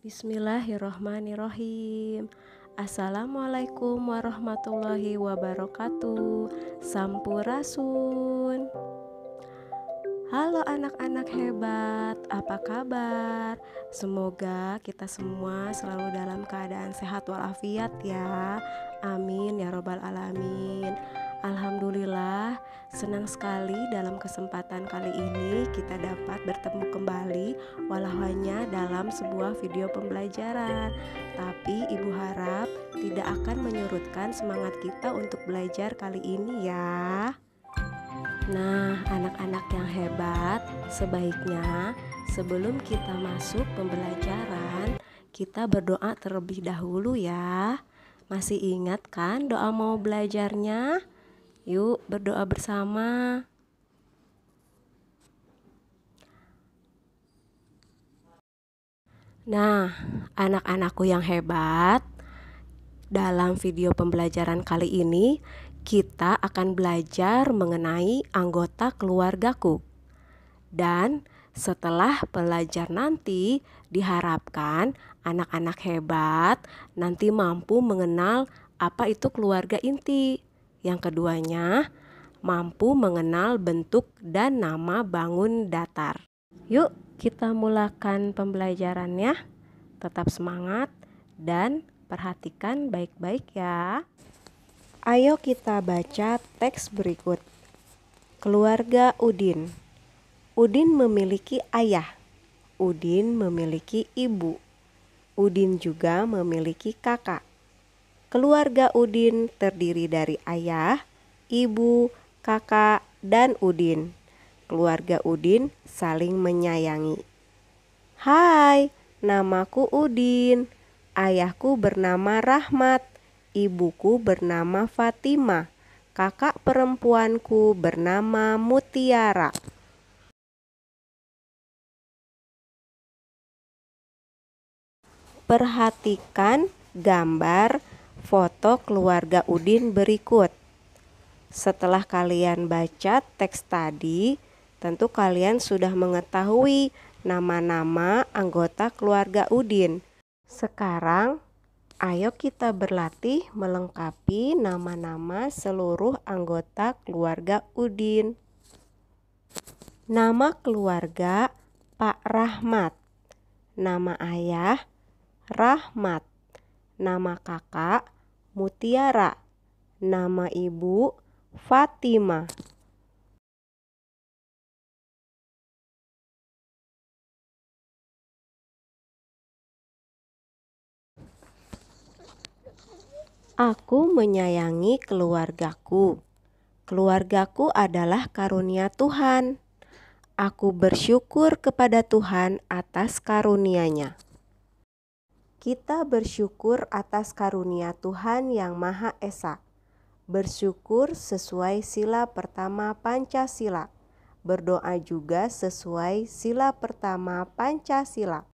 Bismillahirrohmanirrohim Assalamualaikum warahmatullahi wabarakatuh Sampurasun Halo anak-anak hebat, apa kabar? Semoga kita semua selalu dalam keadaan sehat walafiat ya Amin ya robbal alamin Alhamdulillah, senang sekali dalam kesempatan kali ini kita dapat bertemu kembali walau hanya dalam sebuah video pembelajaran. Tapi ibu harap tidak akan menyurutkan semangat kita untuk belajar kali ini ya. Nah, anak-anak yang hebat, sebaiknya sebelum kita masuk pembelajaran, kita berdoa terlebih dahulu ya. Masih ingat kan doa mau belajarnya? Yuk berdoa bersama. Nah, anak-anakku yang hebat, dalam video pembelajaran kali ini kita akan belajar mengenai anggota keluargaku. Dan setelah belajar nanti, diharapkan anak-anak hebat nanti mampu mengenal apa itu keluarga inti. Yang keduanya, mampu mengenal bentuk dan nama bangun datar. Yuk, kita mulakan pembelajarannya. Tetap semangat dan perhatikan baik-baik ya. Ayo kita baca teks berikut. Keluarga Udin. Udin memiliki ayah. Udin memiliki ibu. Udin juga memiliki kakak. Keluarga Udin terdiri dari ayah, ibu, kakak, dan Udin. Keluarga Udin saling menyayangi. Hai, namaku Udin. Ayahku bernama Rahmat, ibuku bernama Fatima, kakak perempuanku bernama Mutiara. Perhatikan gambar foto keluarga Udin berikut. Setelah kalian baca teks tadi, tentu kalian sudah mengetahui nama-nama anggota keluarga Udin. Sekarang, ayo kita berlatih melengkapi nama-nama seluruh anggota keluarga Udin. Nama keluarga Pak Rahmat. Nama ayah Rahmat. Nama kakak Mutiara. Nama ibu Fatima. Aku menyayangi keluargaku. Keluargaku adalah karunia Tuhan. Aku bersyukur kepada Tuhan atas karunia-Nya. Kita bersyukur atas karunia Tuhan yang Maha Esa. Bersyukur sesuai sila pertama Pancasila. Berdoa juga sesuai sila pertama Pancasila.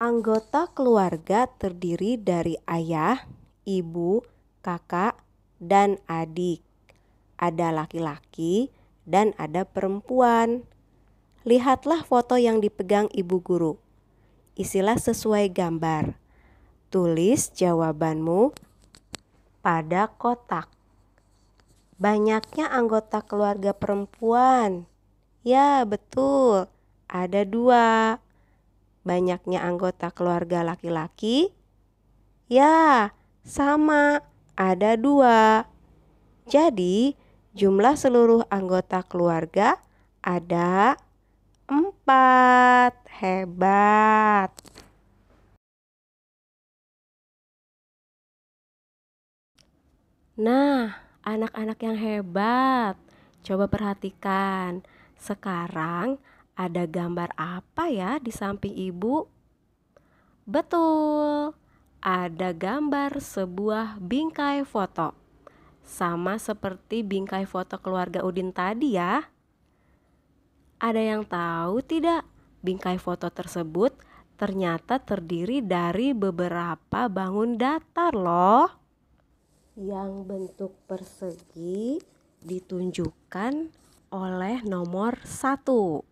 Anggota keluarga terdiri dari ayah, ibu, kakak, dan adik. Ada laki-laki dan ada perempuan. Lihatlah foto yang dipegang ibu guru. Isilah sesuai gambar. Tulis jawabanmu pada kotak. Banyaknya anggota keluarga perempuan. Ya, betul. Ada dua. Banyaknya anggota keluarga laki-laki. Ya, sama ada dua. Jadi, jumlah seluruh anggota keluarga ada empat. Hebat! Nah, anak-anak yang hebat, coba perhatikan. Sekarang ada gambar apa ya di samping ibu? Betul, ada gambar sebuah bingkai foto. Sama seperti bingkai foto keluarga Udin tadi ya. Ada yang tahu tidak? Bingkai foto tersebut ternyata terdiri dari beberapa bangun datar loh. Yang bentuk persegi ditunjukkan oleh nomor satu.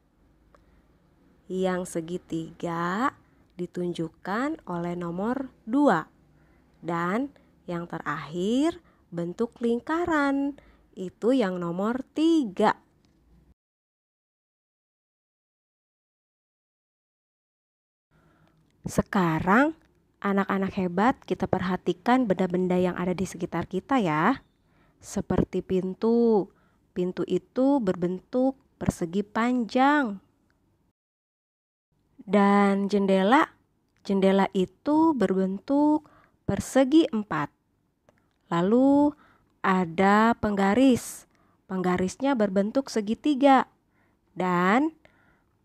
Yang segitiga ditunjukkan oleh nomor 2. Dan yang terakhir bentuk lingkaran, itu yang nomor 3. Sekarang anak-anak hebat kita perhatikan benda-benda yang ada di sekitar kita ya. Seperti pintu. Pintu itu berbentuk persegi panjang dan jendela, jendela itu berbentuk persegi empat. Lalu ada penggaris, penggarisnya berbentuk segitiga. Dan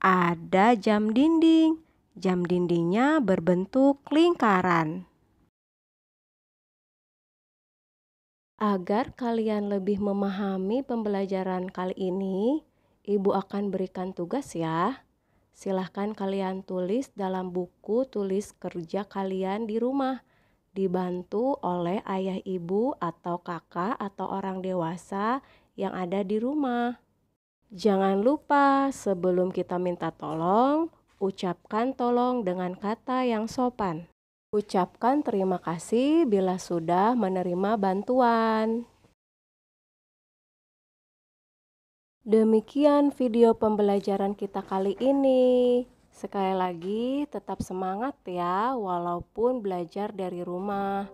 ada jam dinding, jam dindingnya berbentuk lingkaran. Agar kalian lebih memahami pembelajaran kali ini, Ibu akan berikan tugas ya. Silahkan kalian tulis dalam buku tulis kerja kalian di rumah dibantu oleh ayah ibu atau kakak atau orang dewasa yang ada di rumah. Jangan lupa sebelum kita minta tolong, ucapkan tolong dengan kata yang sopan. Ucapkan terima kasih bila sudah menerima bantuan. Demikian video pembelajaran kita kali ini. Sekali lagi, tetap semangat ya, walaupun belajar dari rumah.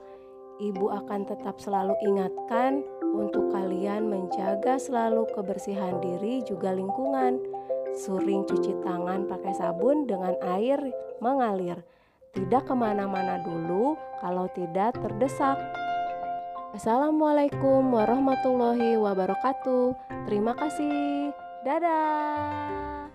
Ibu akan tetap selalu ingatkan untuk kalian menjaga selalu kebersihan diri juga lingkungan. Suring cuci tangan pakai sabun dengan air mengalir. Tidak kemana-mana dulu kalau tidak terdesak Assalamualaikum warahmatullahi wabarakatuh. Terima kasih. Dadah.